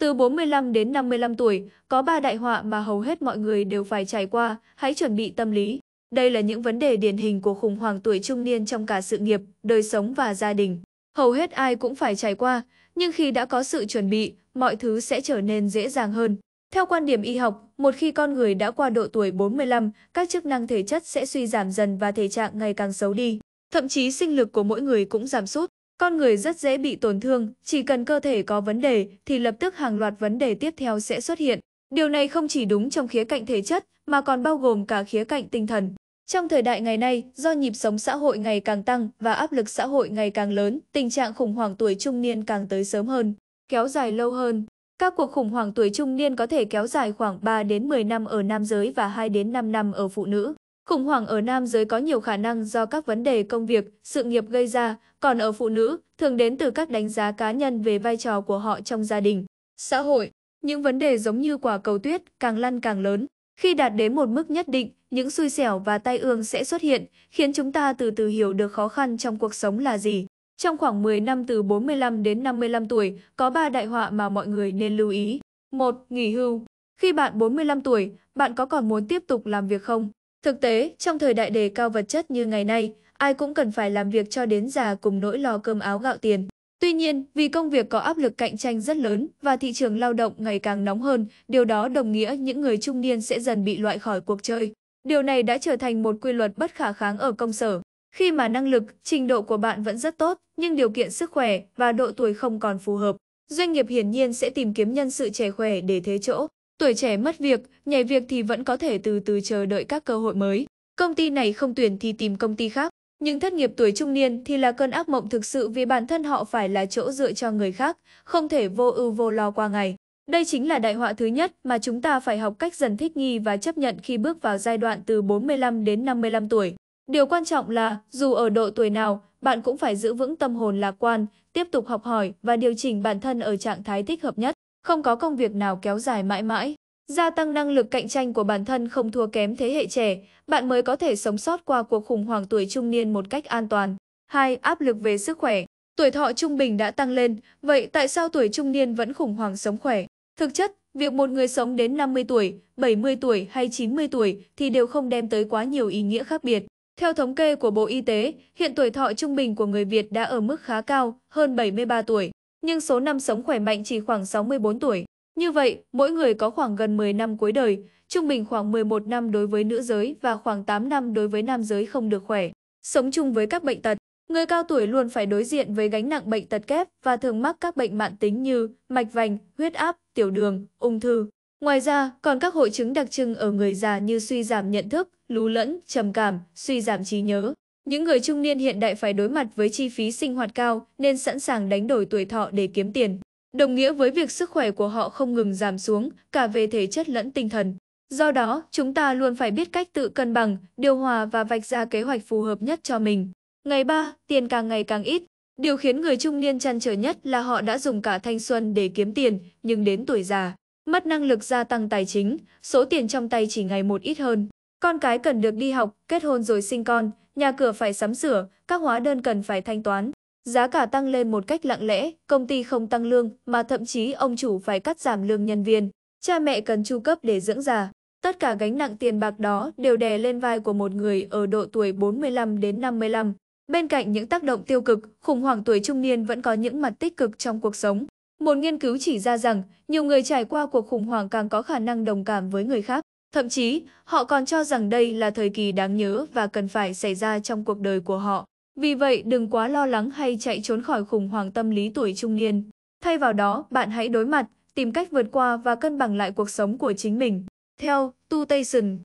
Từ 45 đến 55 tuổi, có ba đại họa mà hầu hết mọi người đều phải trải qua, hãy chuẩn bị tâm lý. Đây là những vấn đề điển hình của khủng hoảng tuổi trung niên trong cả sự nghiệp, đời sống và gia đình. Hầu hết ai cũng phải trải qua, nhưng khi đã có sự chuẩn bị, mọi thứ sẽ trở nên dễ dàng hơn. Theo quan điểm y học, một khi con người đã qua độ tuổi 45, các chức năng thể chất sẽ suy giảm dần và thể trạng ngày càng xấu đi. Thậm chí sinh lực của mỗi người cũng giảm sút. Con người rất dễ bị tổn thương, chỉ cần cơ thể có vấn đề thì lập tức hàng loạt vấn đề tiếp theo sẽ xuất hiện. Điều này không chỉ đúng trong khía cạnh thể chất mà còn bao gồm cả khía cạnh tinh thần. Trong thời đại ngày nay, do nhịp sống xã hội ngày càng tăng và áp lực xã hội ngày càng lớn, tình trạng khủng hoảng tuổi trung niên càng tới sớm hơn, kéo dài lâu hơn. Các cuộc khủng hoảng tuổi trung niên có thể kéo dài khoảng 3 đến 10 năm ở nam giới và 2 đến 5 năm ở phụ nữ. Khủng hoảng ở nam giới có nhiều khả năng do các vấn đề công việc, sự nghiệp gây ra, còn ở phụ nữ, thường đến từ các đánh giá cá nhân về vai trò của họ trong gia đình, xã hội. Những vấn đề giống như quả cầu tuyết càng lăn càng lớn. Khi đạt đến một mức nhất định, những xui xẻo và tai ương sẽ xuất hiện, khiến chúng ta từ từ hiểu được khó khăn trong cuộc sống là gì. Trong khoảng 10 năm từ 45 đến 55 tuổi, có 3 đại họa mà mọi người nên lưu ý. 1. Nghỉ hưu Khi bạn 45 tuổi, bạn có còn muốn tiếp tục làm việc không? Thực tế, trong thời đại đề cao vật chất như ngày nay, ai cũng cần phải làm việc cho đến già cùng nỗi lo cơm áo gạo tiền. Tuy nhiên, vì công việc có áp lực cạnh tranh rất lớn và thị trường lao động ngày càng nóng hơn, điều đó đồng nghĩa những người trung niên sẽ dần bị loại khỏi cuộc chơi. Điều này đã trở thành một quy luật bất khả kháng ở công sở. Khi mà năng lực, trình độ của bạn vẫn rất tốt, nhưng điều kiện sức khỏe và độ tuổi không còn phù hợp, doanh nghiệp hiển nhiên sẽ tìm kiếm nhân sự trẻ khỏe để thế chỗ. Tuổi trẻ mất việc, nhảy việc thì vẫn có thể từ từ chờ đợi các cơ hội mới. Công ty này không tuyển thì tìm công ty khác. Nhưng thất nghiệp tuổi trung niên thì là cơn ác mộng thực sự vì bản thân họ phải là chỗ dựa cho người khác, không thể vô ưu vô lo qua ngày. Đây chính là đại họa thứ nhất mà chúng ta phải học cách dần thích nghi và chấp nhận khi bước vào giai đoạn từ 45 đến 55 tuổi. Điều quan trọng là, dù ở độ tuổi nào, bạn cũng phải giữ vững tâm hồn lạc quan, tiếp tục học hỏi và điều chỉnh bản thân ở trạng thái thích hợp nhất không có công việc nào kéo dài mãi mãi. Gia tăng năng lực cạnh tranh của bản thân không thua kém thế hệ trẻ, bạn mới có thể sống sót qua cuộc khủng hoảng tuổi trung niên một cách an toàn. 2. Áp lực về sức khỏe Tuổi thọ trung bình đã tăng lên, vậy tại sao tuổi trung niên vẫn khủng hoảng sống khỏe? Thực chất, việc một người sống đến 50 tuổi, 70 tuổi hay 90 tuổi thì đều không đem tới quá nhiều ý nghĩa khác biệt. Theo thống kê của Bộ Y tế, hiện tuổi thọ trung bình của người Việt đã ở mức khá cao, hơn 73 tuổi nhưng số năm sống khỏe mạnh chỉ khoảng 64 tuổi. Như vậy, mỗi người có khoảng gần 10 năm cuối đời, trung bình khoảng 11 năm đối với nữ giới và khoảng 8 năm đối với nam giới không được khỏe. Sống chung với các bệnh tật, người cao tuổi luôn phải đối diện với gánh nặng bệnh tật kép và thường mắc các bệnh mạng tính như mạch vành, huyết áp, tiểu đường, ung thư. Ngoài ra, còn các hội chứng đặc trưng ở người già như suy giảm nhận thức, lú lẫn, trầm cảm, suy giảm trí nhớ. Những người trung niên hiện đại phải đối mặt với chi phí sinh hoạt cao nên sẵn sàng đánh đổi tuổi thọ để kiếm tiền. Đồng nghĩa với việc sức khỏe của họ không ngừng giảm xuống, cả về thể chất lẫn tinh thần. Do đó, chúng ta luôn phải biết cách tự cân bằng, điều hòa và vạch ra kế hoạch phù hợp nhất cho mình. Ngày 3, tiền càng ngày càng ít. Điều khiến người trung niên chăn trở nhất là họ đã dùng cả thanh xuân để kiếm tiền, nhưng đến tuổi già, mất năng lực gia tăng tài chính, số tiền trong tay chỉ ngày một ít hơn. Con cái cần được đi học, kết hôn rồi sinh con, nhà cửa phải sắm sửa, các hóa đơn cần phải thanh toán. Giá cả tăng lên một cách lặng lẽ, công ty không tăng lương mà thậm chí ông chủ phải cắt giảm lương nhân viên. Cha mẹ cần chu cấp để dưỡng già. Tất cả gánh nặng tiền bạc đó đều đè lên vai của một người ở độ tuổi 45 đến 55. Bên cạnh những tác động tiêu cực, khủng hoảng tuổi trung niên vẫn có những mặt tích cực trong cuộc sống. Một nghiên cứu chỉ ra rằng, nhiều người trải qua cuộc khủng hoảng càng có khả năng đồng cảm với người khác. Thậm chí, họ còn cho rằng đây là thời kỳ đáng nhớ và cần phải xảy ra trong cuộc đời của họ. Vì vậy, đừng quá lo lắng hay chạy trốn khỏi khủng hoảng tâm lý tuổi trung niên. Thay vào đó, bạn hãy đối mặt, tìm cách vượt qua và cân bằng lại cuộc sống của chính mình. Theo Tu Tutation,